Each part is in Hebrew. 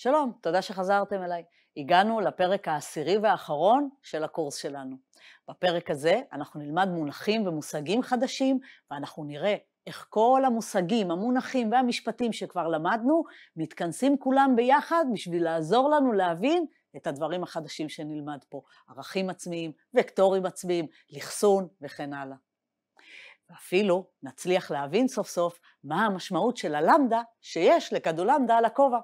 שלום, תודה שחזרתם אליי. הגענו לפרק העשירי והאחרון של הקורס שלנו. בפרק הזה אנחנו נלמד מונחים ומושגים חדשים, ואנחנו נראה איך כל המושגים, המונחים והמשפטים שכבר למדנו, מתכנסים כולם ביחד בשביל לעזור לנו להבין את הדברים החדשים שנלמד פה, ערכים עצמיים, וקטורים עצמיים, לחסון וכן הלאה. ואפילו נצליח להבין סוף סוף מה המשמעות של הלמדה שיש לכדולמדה על הכובע.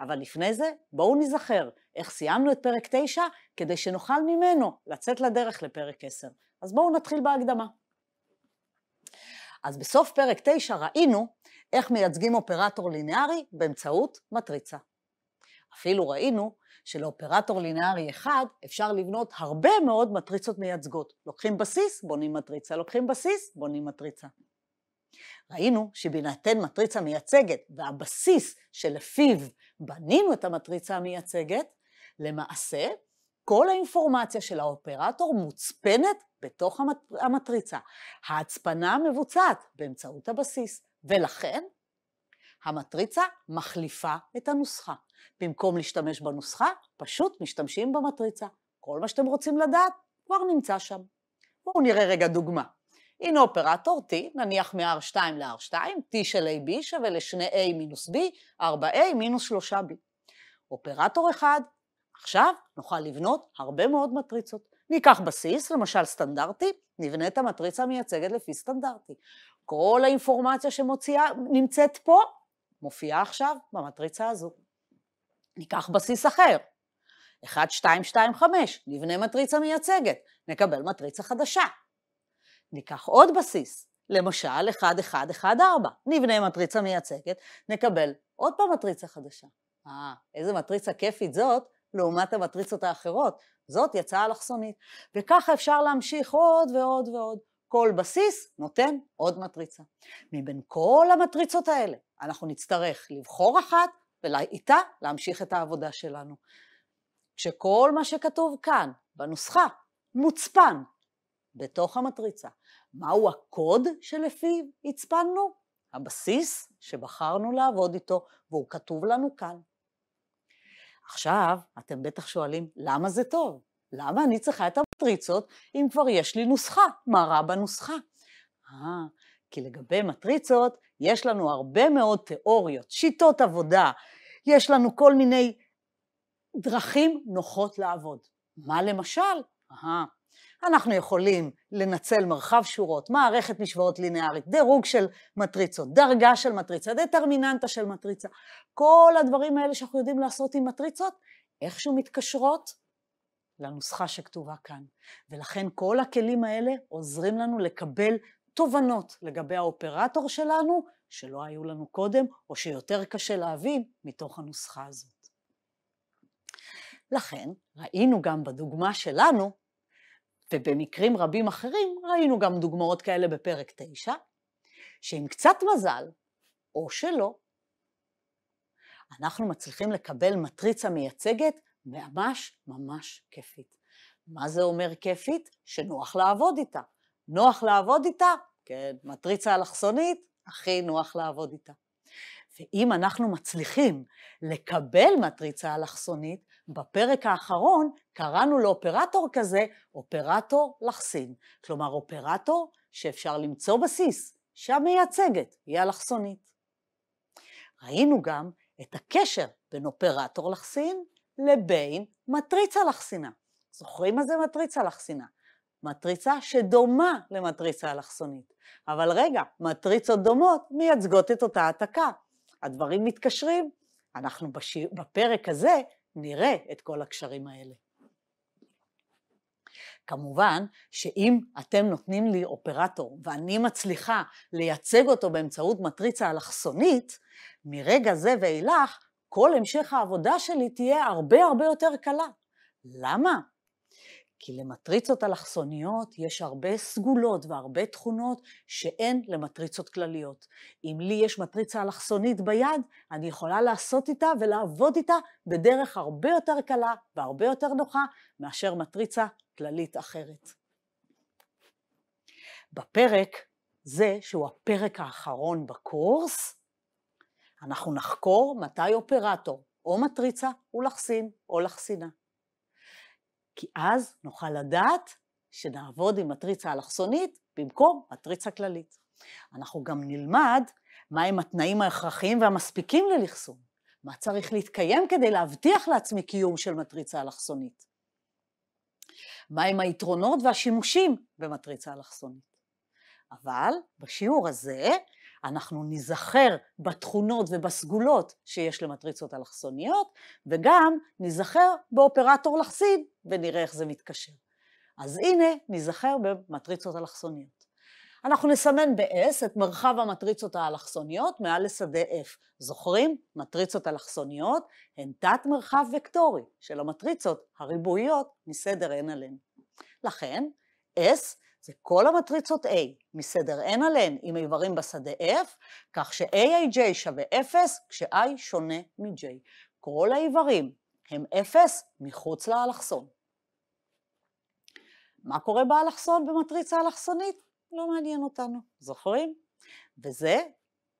אבל לפני זה, בואו נזכר איך סיימנו את פרק 9 כדי שנוכל ממנו לצאת לדרך לפרק 10. אז בואו נתחיל בהקדמה. אז בסוף פרק 9 ראינו איך מייצגים אופרטור לינארי באמצעות מטריצה. אפילו ראינו שלאופרטור לינארי אחד אפשר לבנות הרבה מאוד מטריצות מייצגות. לוקחים בסיס, בונים מטריצה, לוקחים בסיס, בונים מטריצה. ראינו שבהינתן מטריצה מייצגת והבסיס שלפיו בנינו את המטריצה המייצגת, למעשה כל האינפורמציה של האופרטור מוצפנת בתוך המטריצה. ההצפנה מבוצעת באמצעות הבסיס, ולכן המטריצה מחליפה את הנוסחה. במקום להשתמש בנוסחה, פשוט משתמשים במטריצה. כל מה שאתם רוצים לדעת כבר נמצא שם. בואו נראה רגע דוגמה. הנה אופרטור T, נניח מ-R2 ל-R2, T של AB שווה ל-2A מינוס B, 4A מינוס 3B. אופרטור אחד, עכשיו נוכל לבנות הרבה מאוד מטריצות. ניקח בסיס, למשל סטנדרטי, נבנה את המטריצה המייצגת לפי סטנדרטי. כל האינפורמציה שנמצאת פה, מופיעה עכשיו במטריצה הזו. ניקח בסיס אחר, 1, 2, 2, 5, נבנה מטריצה מייצגת, נקבל מטריצה חדשה. ניקח עוד בסיס, למשל 1, 1, 1, 4, נבנה מטריצה מייצגת, נקבל עוד פעם מטריצה חדשה. אה, איזה מטריצה כיפית זאת לעומת המטריצות האחרות, זאת יצאה אלכסונית. וככה אפשר להמשיך עוד ועוד ועוד. כל בסיס נותן עוד מטריצה. מבין כל המטריצות האלה אנחנו נצטרך לבחור אחת ואיתה להמשיך את העבודה שלנו. כשכל מה שכתוב כאן, בנוסחה, מוצפן בתוך המטריצה. מהו הקוד שלפיו הצפנו? הבסיס שבחרנו לעבוד איתו, והוא כתוב לנו כאן. עכשיו, אתם בטח שואלים, למה זה טוב? למה אני צריכה את המטריצות אם כבר יש לי נוסחה? מה רע בנוסחה? אה, כי לגבי מטריצות יש לנו הרבה מאוד תיאוריות, שיטות עבודה, יש לנו כל מיני דרכים נוחות לעבוד. מה למשל? Aha. אנחנו יכולים לנצל מרחב שורות, מערכת משוואות לינארית, דירוג של מטריצות, דרגה של מטריצה, דטרמיננטה של מטריצה. כל הדברים האלה שאנחנו יודעים לעשות עם מטריצות, איכשהו מתקשרות לנוסחה שכתובה כאן. ולכן כל הכלים האלה עוזרים לנו לקבל תובנות לגבי האופרטור שלנו שלא היו לנו קודם, או שיותר קשה להבין מתוך הנוסחה הזאת. לכן, ראינו גם בדוגמה שלנו, ובמקרים רבים אחרים, ראינו גם דוגמאות כאלה בפרק 9, שעם קצת מזל, או שלא, אנחנו מצליחים לקבל מטריצה מייצגת ממש ממש כיפית. מה זה אומר כיפית? שנוח לעבוד איתה. נוח לעבוד איתה? כן, מטריצה אלכסונית, הכי נוח לעבוד איתה. ואם אנחנו מצליחים לקבל מטריצה אלכסונית, בפרק האחרון קראנו לאופרטור כזה אופרטור לחסין. כלומר אופרטור שאפשר למצוא בסיס, שהמייצגת היא אלכסונית. ראינו גם את הקשר בין אופרטור לחסין לבין מטריצה לחסינה. זוכרים מה זה מטריצה לחסינה? מטריצה שדומה למטריצה אלכסונית. אבל רגע, מטריצות דומות מייצגות את אותה העתקה. הדברים מתקשרים, אנחנו בשיר, בפרק הזה נראה את כל הקשרים האלה. כמובן שאם אתם נותנים לי אופרטור ואני מצליחה לייצג אותו באמצעות מטריצה אלכסונית, מרגע זה ואילך כל המשך העבודה שלי תהיה הרבה הרבה יותר קלה. למה? כי למטריצות אלכסוניות יש הרבה סגולות והרבה תכונות שאין למטריצות כלליות. אם לי יש מטריצה אלכסונית ביד, אני יכולה לעשות איתה ולעבוד איתה בדרך הרבה יותר קלה והרבה יותר נוחה מאשר מטריצה כללית אחרת. בפרק זה, שהוא הפרק האחרון בקורס, אנחנו נחקור מתי אופרטור או מטריצה הוא לחסין או לחסינה. כי אז נוכל לדעת שנעבוד עם מטריצה אלכסונית במקום מטריצה כללית. אנחנו גם נלמד מהם התנאים ההכרחיים והמספיקים ללכסון, מה צריך להתקיים כדי להבטיח לעצמי קיום של מטריצה אלכסונית, מהם היתרונות והשימושים במטריצה אלכסונית. אבל בשיעור הזה אנחנו ניזכר בתכונות ובסגולות שיש למטריצות אלכסוניות, וגם ניזכר באופרטור לחסין ונראה איך זה מתקשר. אז הנה, ניזכר במטריצות אלכסוניות. אנחנו נסמן ב-S את מרחב המטריצות האלכסוניות מעל לשדה F. זוכרים? מטריצות אלכסוניות הן תת מרחב וקטורי של המטריצות הריבועיות מסדר n על n. לכן, S זה כל המטריצות A מסדר n על n עם איברים בשדה F, כך ש-aij שווה 0 כש-i שונה מ-j. כל האיברים הם 0 מחוץ לאלכסון. מה קורה באלכסון במטריצה אלכסונית? לא מעניין אותנו, זוכרים? וזה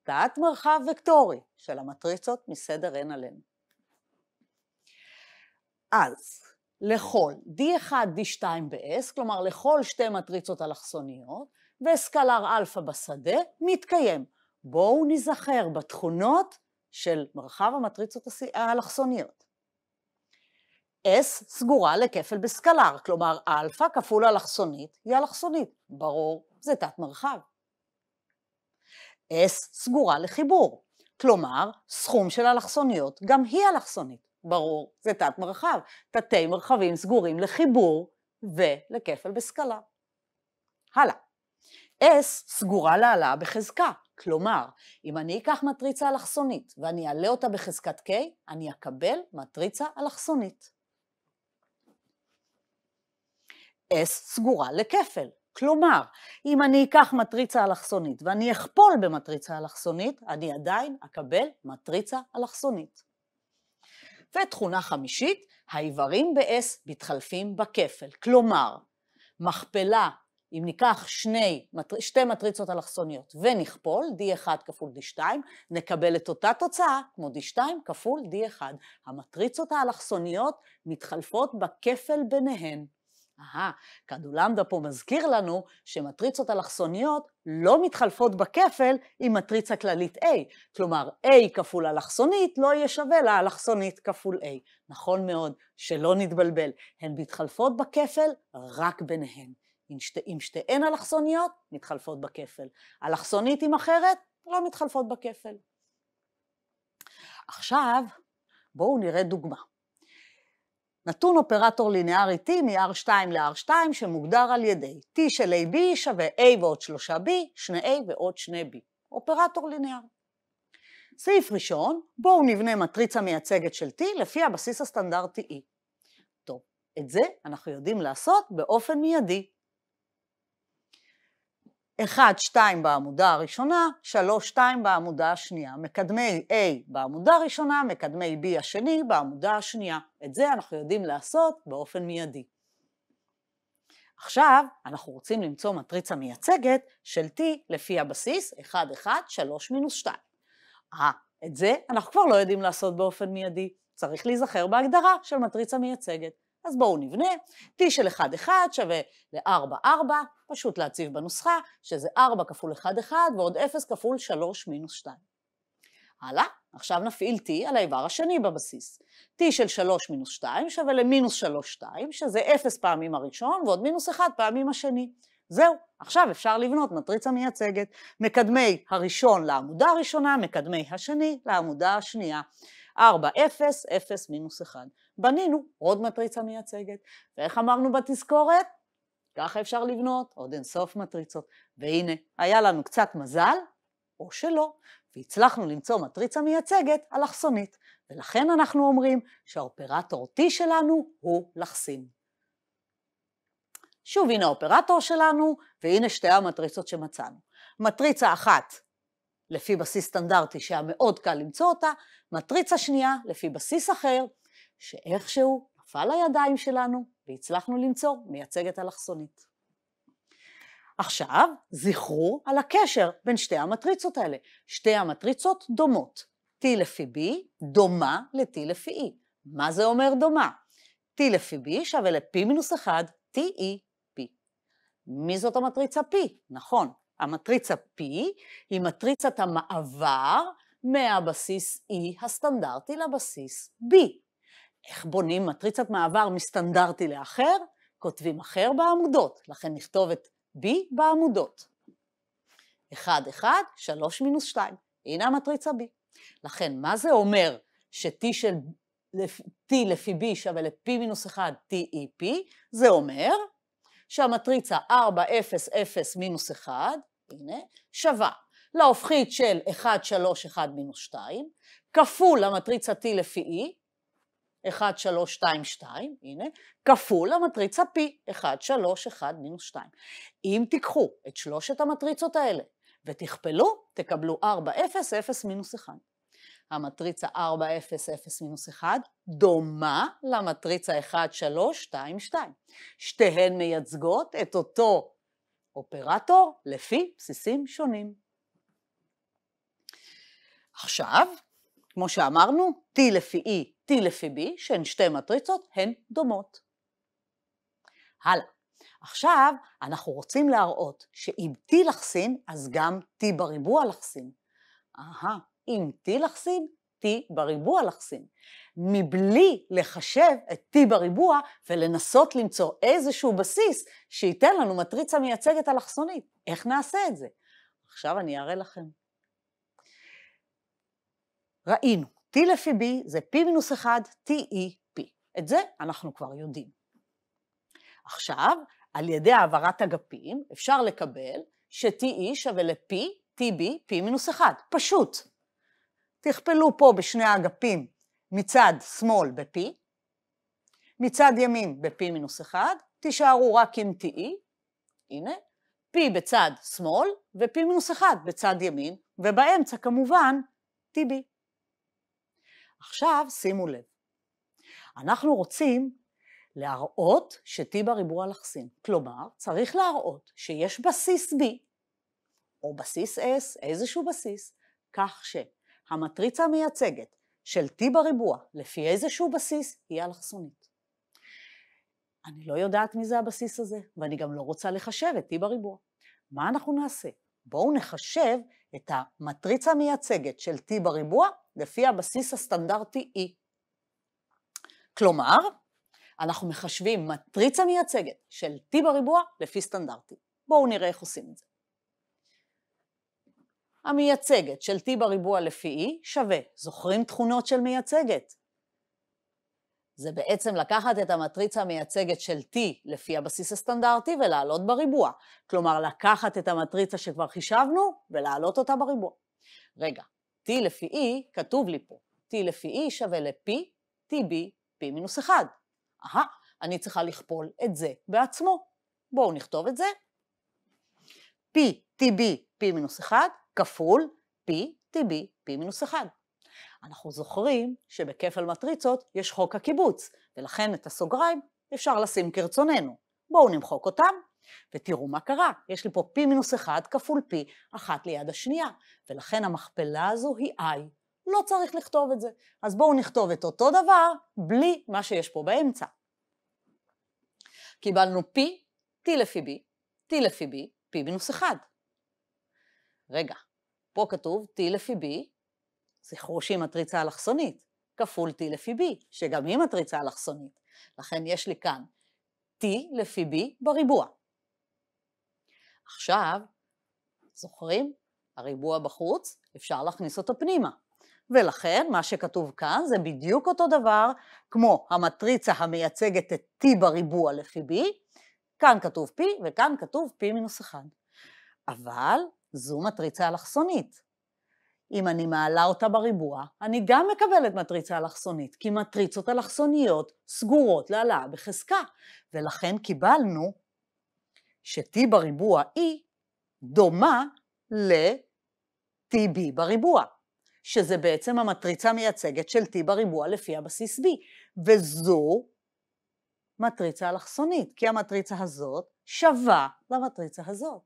תת מרחב וקטורי של המטריצות מסדר n על n. אז לכל D1, D2 ב-S, כלומר לכל שתי מטריצות אלכסוניות, וסקלר אלפא בשדה, מתקיים. בואו ניזכר בתכונות של מרחב המטריצות האלכסוניות. S סגורה לכפל בסקלר, כלומר אלפא כפול אלכסונית היא אלכסונית. ברור, זה תת מרחב. S סגורה לחיבור, כלומר סכום של אלכסוניות גם היא אלכסונית. ברור, זה תת מרחב. תתי מרחבים סגורים לחיבור ולכפל בסקלה. הלאה. S סגורה להעלאה בחזקה, כלומר, אם אני אקח מטריצה אלכסונית ואני אעלה אותה בחזקת K, אני אקבל מטריצה אלכסונית. S סגורה לכפל, כלומר, אם אני אקח מטריצה אלכסונית ואני אכפול במטריצה אלכסונית, אני עדיין אקבל מטריצה אלכסונית. ותכונה חמישית, האיברים ב-S מתחלפים בכפל. כלומר, מכפלה, אם ניקח שני, שתי מטריצות אלכסוניות ונכפול, D1 כפול D2, נקבל את אותה תוצאה כמו D2 כפול D1. המטריצות האלכסוניות מתחלפות בכפל ביניהן. אהה, קדולמדה פה מזכיר לנו שמטריצות אלכסוניות לא מתחלפות בכפל עם מטריצה כללית A. כלומר, A כפול אלכסונית לא יהיה שווה לאלכסונית כפול A. נכון מאוד, שלא נתבלבל, הן מתחלפות בכפל רק ביניהן. אם, שתי, אם שתיהן אלכסוניות, מתחלפות בכפל. אלכסונית עם אחרת, לא מתחלפות בכפל. עכשיו, בואו נראה דוגמה. נתון אופרטור לינארי T מ-R2 ל-R2 שמוגדר על ידי T של AB שווה A ועוד 3B, 2A ועוד 2B. אופרטור לינארי. סעיף ראשון, בואו נבנה מטריצה מייצגת של T לפי הבסיס הסטנדרטי E. טוב, את זה אנחנו יודעים לעשות באופן מיידי. 1, 2 בעמודה הראשונה, 3, 2 בעמודה השנייה. מקדמי A בעמודה הראשונה, מקדמי B השני בעמודה השנייה. את זה אנחנו יודעים לעשות באופן מיידי. עכשיו אנחנו רוצים למצוא מטריצה מייצגת של T לפי הבסיס 1, 1, 3 מינוס 2. אה, את זה אנחנו כבר לא יודעים לעשות באופן מיידי. צריך להיזכר בהגדרה של מטריצה מייצגת. אז בואו נבנה, t של 1, 1 שווה ל-4, 4, פשוט להציב בנוסחה, שזה 4 כפול 1, 1, ועוד 0 כפול 3 מינוס 2. הלאה, עכשיו נפעיל t על האיבר השני בבסיס. t של 3 מינוס 2 שווה למינוס 3, 2, שזה 0 פעמים הראשון ועוד מינוס 1 פעמים השני. זהו, עכשיו אפשר לבנות מטריצה מייצגת. מקדמי הראשון לעמודה הראשונה, מקדמי השני לעמודה השנייה. 4, 0, 0, מינוס 1. בנינו עוד מטריצה מייצגת. ואיך אמרנו בתזכורת? ככה אפשר לבנות עוד אינסוף מטריצות. והנה, היה לנו קצת מזל, או שלא, והצלחנו למצוא מטריצה מייצגת אלכסונית, ולכן אנחנו אומרים שהאופרטור T שלנו הוא אלכסין. שוב, הנה האופרטור שלנו, והנה שתי המטריצות שמצאנו. מטריצה אחת לפי בסיס סטנדרטי שהיה מאוד קל למצוא אותה, מטריצה שנייה לפי בסיס אחר, שאיכשהו נפל לידיים שלנו והצלחנו למצוא מייצגת אלכסונית. עכשיו, זכרו על הקשר בין שתי המטריצות האלה. שתי המטריצות דומות. T לפי B דומה ל-T לפי E. מה זה אומר דומה? T לפי B שווה ל-P מינוס 1, E P. מי זאת המטריצה P? נכון, המטריצה P היא מטריצת המעבר מהבסיס E הסטנדרטי לבסיס B. איך בונים מטריצת מעבר מסטנדרטי לאחר? כותבים אחר בעמודות, לכן נכתוב את B בעמודות. 1, 1, 3 מינוס 2, הנה המטריצה B. לכן, מה זה אומר ש-T של... T לפי B שווה ל-P מינוס 1 TEP, זה אומר שהמטריצה 4, 0, 0 מינוס 1, הנה, שווה להופכית של 1, 3, 1 מינוס 2, כפול המטריצה T לפי E, 1, 3, 2, 2, הנה, כפול המטריצה P, 1, 3, 1, מינוס 2. אם תיקחו את שלושת המטריצות האלה ותכפלו, תקבלו 4, 0, 0, מינוס 1. המטריצה 4, 0, 0, מינוס 1 דומה למטריצה 1, 3, 2, 2. שתיהן מייצגות את אותו אופרטור לפי בסיסים שונים. עכשיו, כמו שאמרנו, T לפי E, T לפי B, שהן שתי מטריצות, הן דומות. הלאה. עכשיו, אנחנו רוצים להראות שאם T לחסין, אז גם T בריבוע לחסין. אהה, אם T לחסין, T בריבוע לחסין. מבלי לחשב את T בריבוע ולנסות למצוא איזשהו בסיס שייתן לנו מטריצה מייצגת אלכסונית. איך נעשה את זה? עכשיו אני אראה לכם. ראינו, T לפי B זה P מינוס 1, TEP. את זה אנחנו כבר יודעים. עכשיו, על ידי העברת אגפים, אפשר לקבל ש-TE שווה ל-P, TB, P מינוס 1. פשוט. תכפלו פה בשני האגפים מצד שמאל ב-P, מצד ימין ב-P מינוס 1, תישארו רק עם TE, הנה, P בצד שמאל ו-P מינוס 1 בצד ימין, ובאמצע כמובן TB. עכשיו שימו לב, אנחנו רוצים להראות ש-T בריבוע לחסין, כלומר צריך להראות שיש בסיס B או בסיס S, איזשהו בסיס, כך שהמטריצה המייצגת של T בריבוע לפי איזשהו בסיס היא אלכסונית. אני לא יודעת מי זה הבסיס הזה, ואני גם לא רוצה לחשב את T בריבוע. מה אנחנו נעשה? בואו נחשב את המטריצה המייצגת של T בריבוע לפי הבסיס הסטנדרטי E. כלומר, אנחנו מחשבים מטריצה מייצגת של T בריבוע לפי סטנדרטי. בואו נראה איך עושים את זה. המייצגת של T בריבוע לפי E שווה, זוכרים תכונות של מייצגת? זה בעצם לקחת את המטריצה המייצגת של T לפי הבסיס הסטנדרטי ולהעלות בריבוע. כלומר, לקחת את המטריצה שכבר חישבנו ולהעלות אותה בריבוע. רגע, T לפי E כתוב לי פה, T לפי E שווה ל-P, TB, P מינוס 1. אהה, אני צריכה לכפול את זה בעצמו. בואו נכתוב את זה. P, TB, P מינוס 1 כפול P, TB, P מינוס 1. אנחנו זוכרים שבכפל מטריצות יש חוק הקיבוץ, ולכן את הסוגריים אפשר לשים כרצוננו. בואו נמחוק אותם, ותראו מה קרה. יש לי פה p מינוס 1 כפול p אחת ליד השנייה, ולכן המכפלה הזו היא i. לא צריך לכתוב את זה. אז בואו נכתוב את אותו דבר בלי מה שיש פה באמצע. קיבלנו p, t לפי b, t לפי b, p מינוס 1. רגע, פה כתוב t לפי b, זכרו שהיא מטריצה אלכסונית, כפול T לפי B, שגם היא מטריצה אלכסונית. לכן יש לי כאן T לפי B בריבוע. עכשיו, זוכרים? הריבוע בחוץ, אפשר להכניס אותו פנימה. ולכן מה שכתוב כאן זה בדיוק אותו דבר כמו המטריצה המייצגת את T בריבוע לפי B, כאן כתוב P וכאן כתוב P מינוס 1. אבל זו מטריצה אלכסונית, אם אני מעלה אותה בריבוע, אני גם מקבלת מטריצה אלכסונית, כי מטריצות אלכסוניות סגורות להעלאה בחזקה, ולכן קיבלנו ש-T בריבוע E דומה ל-TB בריבוע, שזה בעצם המטריצה המייצגת של T בריבוע לפי הבסיס B, וזו מטריצה אלכסונית, כי המטריצה הזאת שווה למטריצה הזאת.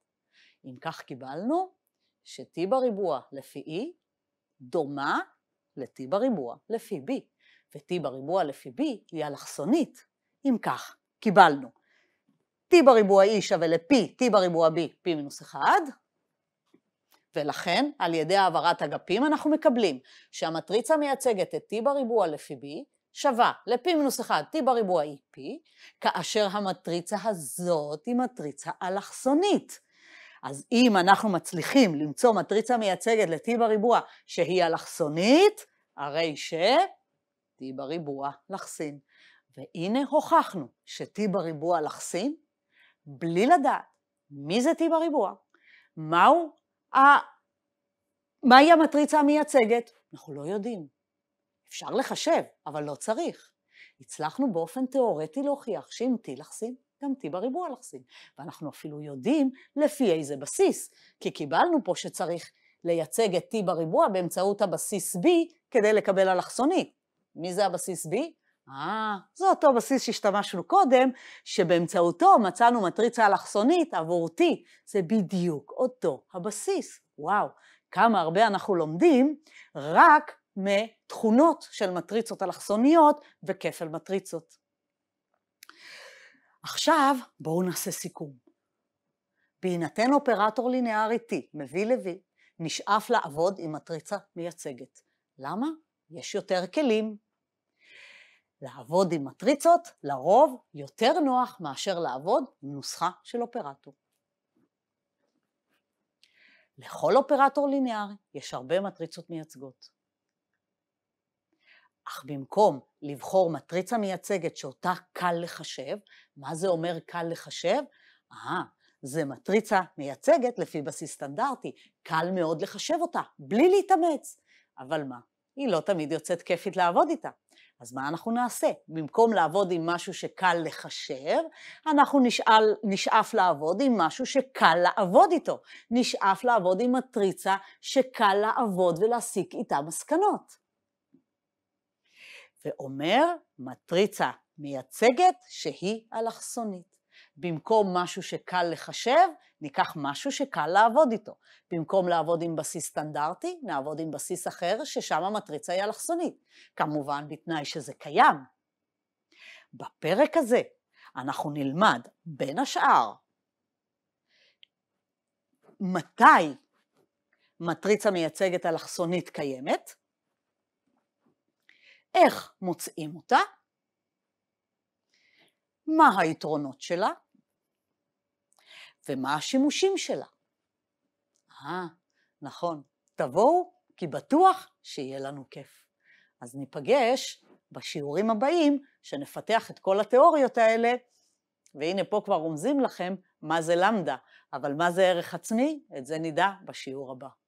אם כך קיבלנו ש-t בריבוע לפי e דומה ל-t בריבוע לפי b, ו-t בריבוע לפי b היא אלכסונית. אם כך, קיבלנו t בריבוע e שווה ל-p, t בריבוע b, p מינוס 1, ולכן על ידי העברת אגפים אנחנו מקבלים שהמטריצה מייצגת את t בריבוע לפי b שווה ל-p מינוס 1, t בריבוע e p, כאשר המטריצה הזאת היא מטריצה אלכסונית. אז אם אנחנו מצליחים למצוא מטריצה מייצגת ל-T בריבוע שהיא אלכסונית, הרי ש... T בריבוע לחסין והנה הוכחנו ש-T בריבוע אלכסין, בלי לדעת מי זה T בריבוע, מהו ה... מהי המטריצה המייצגת, אנחנו לא יודעים. אפשר לחשב, אבל לא צריך. הצלחנו באופן תיאורטי להוכיח שאם T אלכסין, גם T בריבוע אלכסין. ואנחנו אפילו יודעים לפי איזה בסיס, כי קיבלנו פה שצריך לייצג את T בריבוע באמצעות הבסיס B כדי לקבל אלכסוני. מי זה הבסיס B? אה, זה אותו בסיס שהשתמשנו קודם, שבאמצעותו מצאנו מטריצה אלכסונית עבור T. זה בדיוק אותו הבסיס. וואו, כמה הרבה אנחנו לומדים רק מתכונות של מטריצות אלכסוניות וכפל מטריצות. עכשיו בואו נעשה סיכום. בהינתן אופרטור לינארי T, מביא ל-V, נשאף לעבוד עם מטריצה מייצגת. למה? יש יותר כלים. לעבוד עם מטריצות לרוב יותר נוח מאשר לעבוד עם נוסחה של אופרטור. לכל אופרטור לינארי יש הרבה מטריצות מייצגות. אך במקום לבחור מטריצה מייצגת שאותה קל לחשב. מה זה אומר קל לחשב? אה, זה מטריצה מייצגת לפי בסיס סטנדרטי. קל מאוד לחשב אותה, בלי להתאמץ. אבל מה? היא לא תמיד יוצאת כיפית לעבוד איתה. אז מה אנחנו נעשה? במקום לעבוד עם משהו שקל לחשב, אנחנו נשאל, נשאף לעבוד עם משהו שקל לעבוד איתו. נשאף לעבוד עם מטריצה שקל לעבוד ולהסיק איתה מסקנות. ואומר מטריצה מייצגת שהיא אלכסונית. במקום משהו שקל לחשב, ניקח משהו שקל לעבוד איתו. במקום לעבוד עם בסיס סטנדרטי, נעבוד עם בסיס אחר, ששם המטריצה היא אלכסונית. כמובן, בתנאי שזה קיים. בפרק הזה אנחנו נלמד, בין השאר, מתי מטריצה מייצגת אלכסונית קיימת, איך מוצאים אותה? מה היתרונות שלה? ומה השימושים שלה? אה, נכון, תבואו, כי בטוח שיהיה לנו כיף. אז ניפגש בשיעורים הבאים, שנפתח את כל התיאוריות האלה, והנה פה כבר רומזים לכם מה זה למדה, אבל מה זה ערך עצמי, את זה נדע בשיעור הבא.